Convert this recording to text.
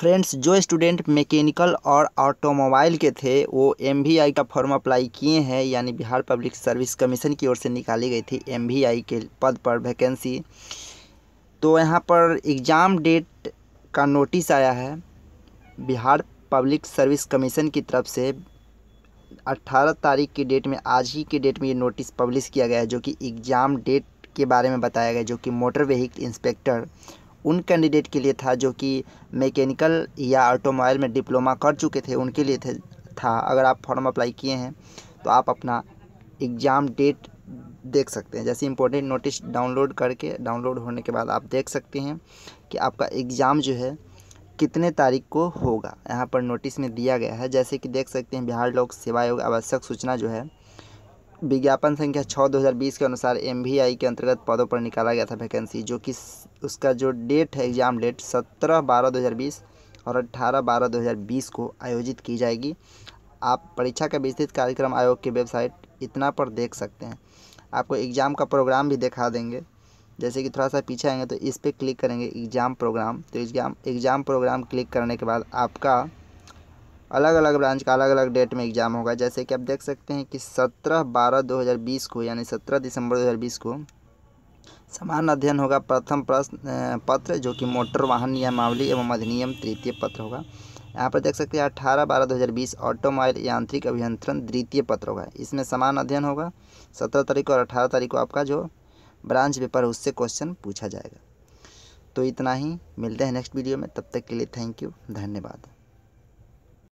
friends जो student mechanical और automobile के थे वो एम का फॉर्म अप्लाई किए हैं यानी बिहार पब्लिक सर्विस कमीशन की ओर से निकाली गई थी एम के पद पर वैकेंसी तो यहाँ पर एग्ज़ाम डेट का नोटिस आया है बिहार पब्लिक सर्विस कमीशन की तरफ से 18 तारीख की डेट में आज ही की डेट में ये नोटिस पब्लिश किया गया है जो कि एग्ज़ाम डेट के बारे में बताया गया जो कि मोटर व्हीकल इंस्पेक्टर उन कैंडिडेट के लिए था जो कि मैकेनिकल या ऑटोमोबाइल में डिप्लोमा कर चुके थे उनके लिए थे था अगर आप फॉर्म अप्लाई किए हैं तो आप अपना एग्ज़ाम डेट देख सकते हैं जैसे इम्पोर्टेंट नोटिस डाउनलोड करके डाउनलोड होने के बाद आप देख सकते हैं कि आपका एग्ज़ाम जो है कितने तारीख को होगा यहाँ पर नोटिस में दिया गया है जैसे कि देख सकते हैं बिहार लोक सेवा आयोग आवश्यक सूचना जो है विज्ञापन संख्या छः दो के अनुसार एम के अंतर्गत पदों पर निकाला गया था वैकेंसी जो कि उसका जो डेट है एग्ज़ाम डेट सत्रह बारह दो और अट्ठारह बारह दो को आयोजित की जाएगी आप परीक्षा का विस्तृत कार्यक्रम आयोग की वेबसाइट इतना पर देख सकते हैं आपको एग्ज़ाम का प्रोग्राम भी दिखा देंगे जैसे कि थोड़ा सा पीछे आएंगे तो इस पर क्लिक करेंगे एग्ज़ाम प्रोग्राम तो एग्ज़ाम एग्ज़ाम प्रोग्राम क्लिक करने के बाद आपका अलग अलग ब्रांच का अलग अलग डेट में एग्ज़ाम होगा जैसे कि आप देख सकते हैं कि सत्रह बारह दो हज़ार बीस को यानी सत्रह दिसंबर दो हज़ार बीस को समान अध्ययन होगा प्रथम प्रश्न पत्र जो कि मोटर वाहन नियमावली एवं अधिनियम तृतीय पत्र होगा यहाँ पर देख सकते हैं अठारह बारह दो हज़ार बीस ऑटोमोबाइल यांत्रिक अभियंत्रण द्वितीय पत्र होगा इसमें समान अध्ययन होगा सत्रह तारीख और अठारह तारीख को आपका जो ब्रांच पेपर है उससे क्वेश्चन पूछा जाएगा तो इतना ही मिलते हैं नेक्स्ट वीडियो में तब तक के लिए थैंक यू धन्यवाद